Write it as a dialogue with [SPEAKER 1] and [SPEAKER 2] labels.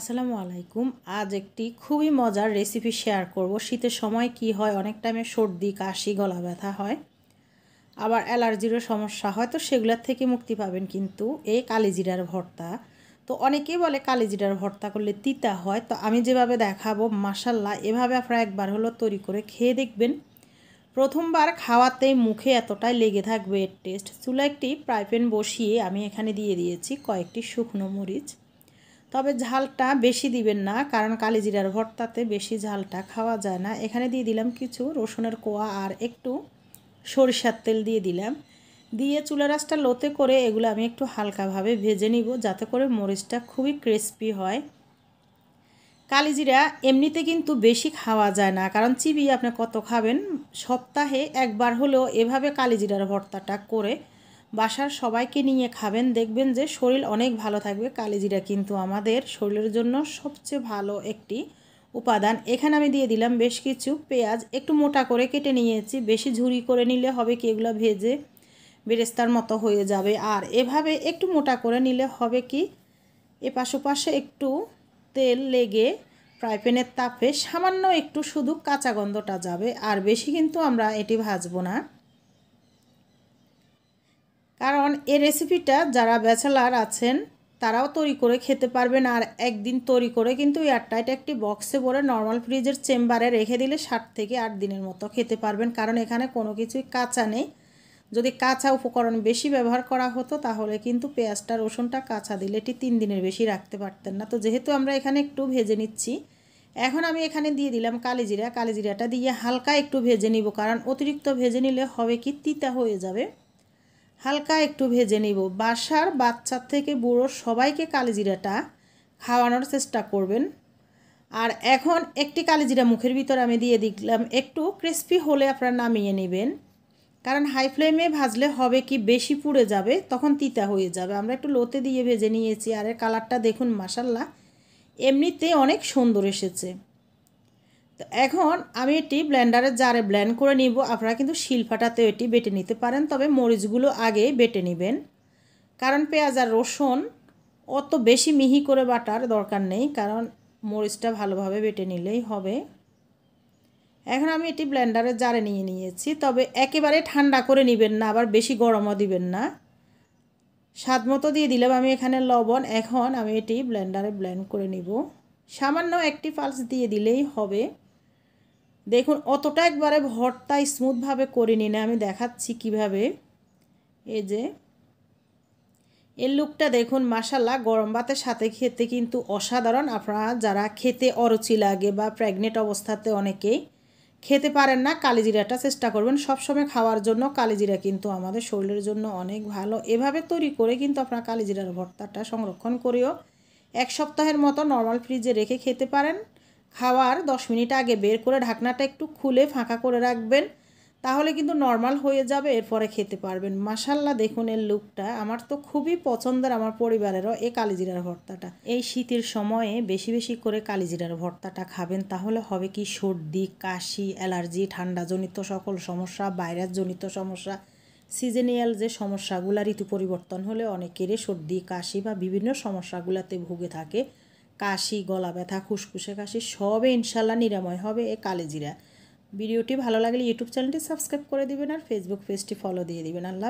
[SPEAKER 1] আসসালামু আলাইকুম আজ একটি খুবই মজার রেসিপি শেয়ার করব শীতের সময় কি হয় অনেক টাইমে সর্দি কাশি গলা ব্যথা হয় আবার অ্যালার্জিরও সমস্যা হয় তো সেগুলোর থেকে মুক্তি পাবেন কিন্তু এই কালিজিরার ভর্তা তো অনেকেই বলে কালিজিরার ভর্তা করলে তিতা হয় তো আমি যেভাবে দেখাবো মাসাল্লাহ এভাবে আপনারা একবার হলো তৈরি করে খেয়ে দেখবেন প্রথমবার খাওয়াতেই মুখে এতটাই লেগে থাকবে এর টেস্ট চুলা একটি প্রাইপেন বসিয়ে আমি এখানে দিয়ে দিয়েছি কয়েকটি শুকনো মরিচ তবে ঝালটা বেশি দিবেন না কারণ কালিজিরার ভর্তাতে বেশি ঝালটা খাওয়া যায় না এখানে দিয়ে দিলাম কিছু রসুনের কোয়া আর একটু সরিষার তেল দিয়ে দিলাম দিয়ে চুলা রাসটা লোতে করে এগুলো আমি একটু হালকাভাবে ভেজে নিব যাতে করে মরিচটা খুবই ক্রিস্পি হয় কালিজিরা এমনিতে কিন্তু বেশি খাওয়া যায় না কারণ চিবি আপনি কত খাবেন সপ্তাহে একবার হলেও এভাবে কালিজিরার ভর্তাটা করে বাসার সবাইকে নিয়ে খাবেন দেখবেন যে শরীর অনেক ভালো থাকবে কালিজিরা কিন্তু আমাদের শরীরের জন্য সবচেয়ে ভালো একটি উপাদান এখানে আমি দিয়ে দিলাম বেশ কিছু পেঁয়াজ একটু মোটা করে কেটে নিয়েছি বেশি ঝুরি করে নিলে হবে কি এগুলো ভেজে বেরেস্তার মতো হয়ে যাবে আর এভাবে একটু মোটা করে নিলে হবে কি এ ওপাশে একটু তেল লেগে ফ্রাইপ্যানের তাপে সামান্য একটু শুধু কাঁচা গন্ধটা যাবে আর বেশি কিন্তু আমরা এটি ভাজবো না কারণ এ রেসিপিটা যারা ব্যাচেলার আছেন তারাও তৈরি করে খেতে পারবেন আর একদিন তৈরি করে কিন্তু এয়ারটাইট একটি বক্সে ভরে নর্মাল ফ্রিজের চেম্বারে রেখে দিলে সাত থেকে আট দিনের মতো খেতে পারবেন কারণ এখানে কোনো কিছুই কাঁচা নেই যদি কাঁচা উপকরণ বেশি ব্যবহার করা হতো তাহলে কিন্তু পেঁয়াজটা রসুনটা কাঁচা দিলে এটি তিন দিনের বেশি রাখতে পারতেন না তো যেহেতু আমরা এখানে একটু ভেজে নিচ্ছি এখন আমি এখানে দিয়ে দিলাম কালিজিরা কালিজিরাটা দিয়ে হালকা একটু ভেজে নিব কারণ অতিরিক্ত ভেজে নিলে হবে কি তিতা হয়ে যাবে হালকা একটু ভেজে নিব বাসার বাচ্চার থেকে বুড়ো সবাইকে কালিজিরাটা খাওয়ানোর চেষ্টা করবেন আর এখন একটি কালিজিরা মুখের ভিতর আমি দিয়ে দিলাম একটু ক্রিস্পি হলে আপনারা নামিয়ে নেবেন কারণ হাই ফ্লেমে ভাজলে হবে কি বেশি পুড়ে যাবে তখন তিতা হয়ে যাবে আমরা একটু লোতে দিয়ে ভেজে নিয়েছি আর এর কালারটা দেখুন মাসাল্লাহ এমনিতে অনেক সুন্দর এসেছে তো এখন আমি এটি ব্ল্যান্ডারের জারে ব্ল্যান্ড করে নিব আপনারা কিন্তু শিলফাটাতেও এটি বেটে নিতে পারেন তবে মরিচগুলো আগে বেটে নেবেন কারণ পেঁয়াজ আর রসুন অত বেশি মিহি করে বাটার দরকার নেই কারণ মরিচটা ভালোভাবে বেটে নিলেই হবে এখন আমি এটি ব্ল্যান্ডারের জারে নিয়ে নিয়েছি তবে একেবারে ঠান্ডা করে নেবেন না আবার বেশি গরমও দিবেন না স্বাদ মতো দিয়ে দিলাম আমি এখানে লবণ এখন আমি এটি ব্ল্যান্ডারে ব্ল্যান্ড করে নিব সামান্য একটি পালস দিয়ে দিলেই হবে দেখুন অতটা একবারে ভরটা স্মুথভাবে করে নিন আমি দেখাচ্ছি কিভাবে এই যে এর লুকটা দেখুন মাসাল্লা গরম ভাতের সাথে খেতে কিন্তু অসাধারণ আপনারা যারা খেতে অরুচি লাগে বা প্রেগনেন্ট অবস্থাতে অনেকেই খেতে পারেন না কালিজিরাটা চেষ্টা করবেন সবসময় খাওয়ার জন্য কালিজিরা কিন্তু আমাদের শরীরের জন্য অনেক ভালো এভাবে তৈরি করে কিন্তু আপনারা কালিজিরার ভর্তাটা সংরক্ষণ করেও এক সপ্তাহের মতো নর্মাল ফ্রিজে রেখে খেতে পারেন খাওয়ার দশ মিনিট আগে বের করে ঢাকনাটা একটু খুলে ফাঁকা করে রাখবেন তাহলে কিন্তু নর্মাল হয়ে যাবে এরপরে খেতে পারবেন মাসাল্লা দেখুন এর লুকটা আমার তো খুবই পছন্দের আমার পরিবারেরও এই কালিজিরার ভর্তাটা এই শীতের সময়ে বেশি বেশি করে কালিজিরার ভর্তাটা খাবেন তাহলে হবে কি সর্দি কাশি অ্যালার্জি ঠান্ডাজনিত সকল সমস্যা বাইরের জনিত সমস্যা সিজনিয়াল যে সমস্যাগুলো ঋতু পরিবর্তন হলে অনেকেরই সর্দি কাশি বা বিভিন্ন সমস্যাগুলাতে ভুগে থাকে কাশি গলা ব্যথা খুসখুসে কাশি সবে ইনশাল্লাহ নিরাময় হবে এ কালেজিরা ভিডিওটি ভালো লাগলে ইউটিউব চ্যানেলটি সাবস্ক্রাইব করে দিবেন আর ফেসবুক পেজটি ফলো দিয়ে দিবেন আল্লাহ